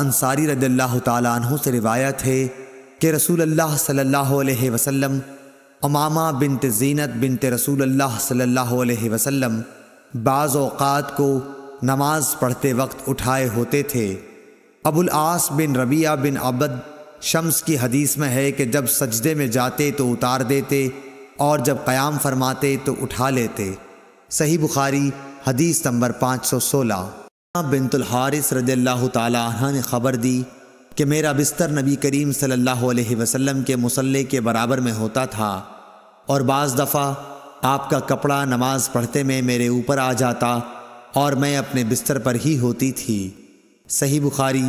अंसारी रदी तु से रिवायत है कि रसूल अल्लाह सल्लल्लाहु अलैहि वसल्लम अमामा बिनत जीनत बिनत रसूल अल्लाह सल्लल्लाहु अलैहि वसल्लम को नमाज पढ़ते वक्त उठाए होते थे अबुल आस बिन रबिया बिन अबद शम्स की हदीस में है कि जब सजदे में जाते तो उतार देते और जब क़याम फरमाते तो उठा लेते सही बुखारी हदीस नंबर पाँच सौ सोलह बिनतुल हारिस रजील्ला तह ने ख़बर दी कि मेरा बिस्तर नबी करीम सल्लल्लाहु अलैहि वसल्लम के मुसल्ले के बराबर में होता था और बाज़ दफ़ा आपका कपड़ा नमाज पढ़ते में मेरे ऊपर आ जाता और मैं अपने बिस्तर पर ही होती थी सही बुखारी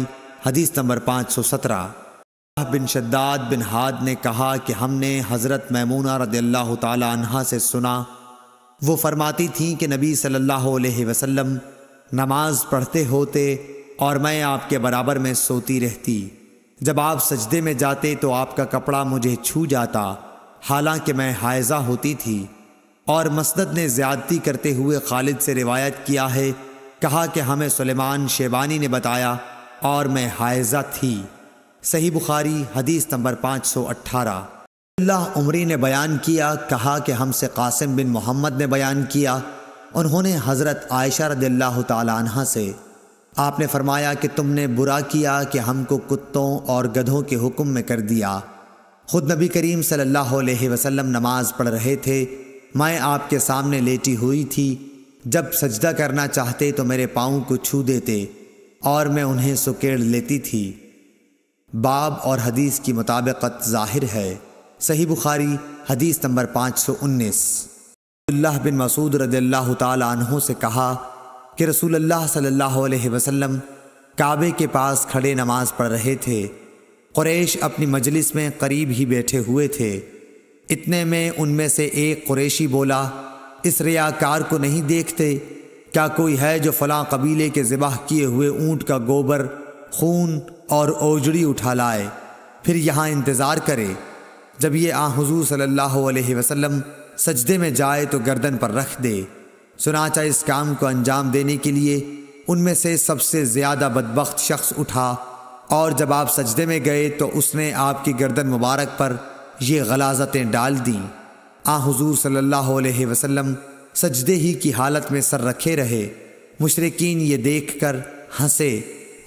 हदीस नंबर पाँच सौ सत्रह बिन शद्दाद बिन हाद ने कहा कि हमने हज़रत मैमूना रद्ला तह से सुना वो फरमाती थी कि नबी सल्लल्लाहु अलैहि वसल्लम नमाज पढ़ते होते और मैं आपके बराबर में सोती रहती जब आप सजदे में जाते तो आपका कपड़ा मुझे छू जाता हालांकि मैं हायजा होती थी और मसनद ने ज्यादती करते हुए खालिद से रिवायत किया है कहा कि हमें सुलेमान शेबानी ने बताया और मैं हायजा थी सही बुखारी हदीस नंबर 518 अल्लाह उमरी ने बयान किया कहा कि हमसे कासिम बिन मोहम्मद ने बयान किया उन्होंने हज़रत आयशा रदल्ला तह से आपने फरमाया कि तुमने बुरा किया कि हमको कुत्तों और गधों के हुक्म में कर दिया खुद नबी करीम सल्लल्लाहु अलैहि वसल्लम नमाज पढ़ रहे थे मैं आपके सामने लेटी हुई थी जब सजदा करना चाहते तो मेरे पाँव को छू देते और मैं उन्हें सुकेड़ लेती थी बाब और हदीस की मुताबिकत जाहिर है सही बुखारी हदीस नंबर पाँच सौ उन्नीस अब्दुल्लाह बिन मसूद रदल्ला तहों से कहा कि रसूल अल्लाह सल्लल्लाहु अलैहि वसल्लम काबे के पास खड़े नमाज पढ़ रहे थे कुरैश अपनी मजलिस में करीब ही बैठे हुए थे इतने में उनमें से एक कुरैशी बोला इस रियाकार को नहीं देखते क्या कोई है जो फलां कबीले के ज़िबाह किए हुए ऊँट का गोबर खून और ओजड़ी उठा लाए फिर यहाँ इंतज़ार करे जब ये आ हजू सल्लल्लाहु अलैहि वसल्लम सजदे में जाए तो गर्दन पर रख दे सुनाचा इस काम को अंजाम देने के लिए उनमें से सबसे ज़्यादा बदबخت शख्स उठा और जब आप सजदे में गए तो उसने आपकी गर्दन मुबारक पर ये गलाजतें डाल दी आ हुजूर सल्लल्लाहु अलैहि वसल्लम सजदे ही की हालत में सर रखे रहे मुशरकिन ये देख कर हंसे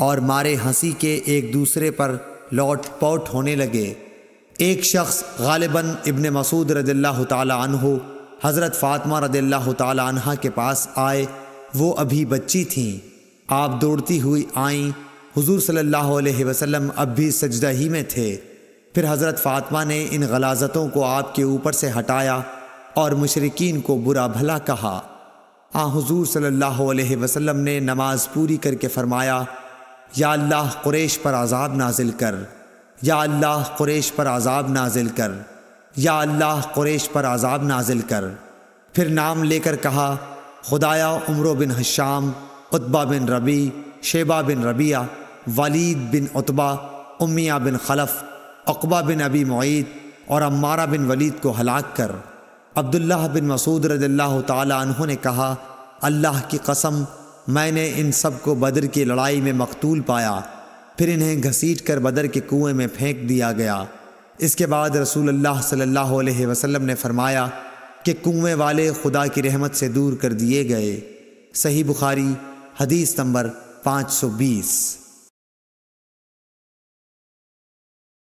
और मारे हंसी के एक दूसरे पर लौट पौट होने लगे एक शख्स गालिबन इबन मसूद रदील्ला तु हज़रत फ़ातिमा रदील्ला तह के पास आए वो अभी बच्ची थीं आप दौड़ती हुई आईं हुजूर सल्लल्लाहु अलैहि वसल्लम अब भी सजदा ही में थे फिर हज़रत फ़ातमा ने इन गलाजतों को आपके ऊपर से हटाया और मशरकिन को बुरा भला कहा आ हाँ, हुजूर सल्लल्लाहु अलैहि वसल्लम ने नमाज पूरी करके फरमाया या अल्लाह कुरेश पर आज़ाब नाजिल कर या अल्लाह कुरेश पर आज़ाब नाजिल कर या अल्लाह कुरेश पर आज़ाब नाजिल कर फिर नाम लेकर कहा खुदाया Umar bin Hisham Utbah bin Rabi Shaybah bin Rabiah Walid bin Utbah Umayyah bin Khalaf Uqbah bin Abi Muayt और अम्मारा बिन वलीद को हलाक कर अब्दुल्लाह बिन मसूद रज़ल्ला तहों ने कहा अल्लाह की कसम मैंने इन सब को बदर की लड़ाई में मकतूल पाया फिर इन्हें घसीट कर बदर के कुएं में फेंक दिया गया इसके बाद रसूल अल्लाह सल्लल्लाहु अलैहि वसल्लम ने फरमाया कि कुएं वाले खुदा की रहमत से दूर कर दिए गए सही बुखारी हदीस नंबर 520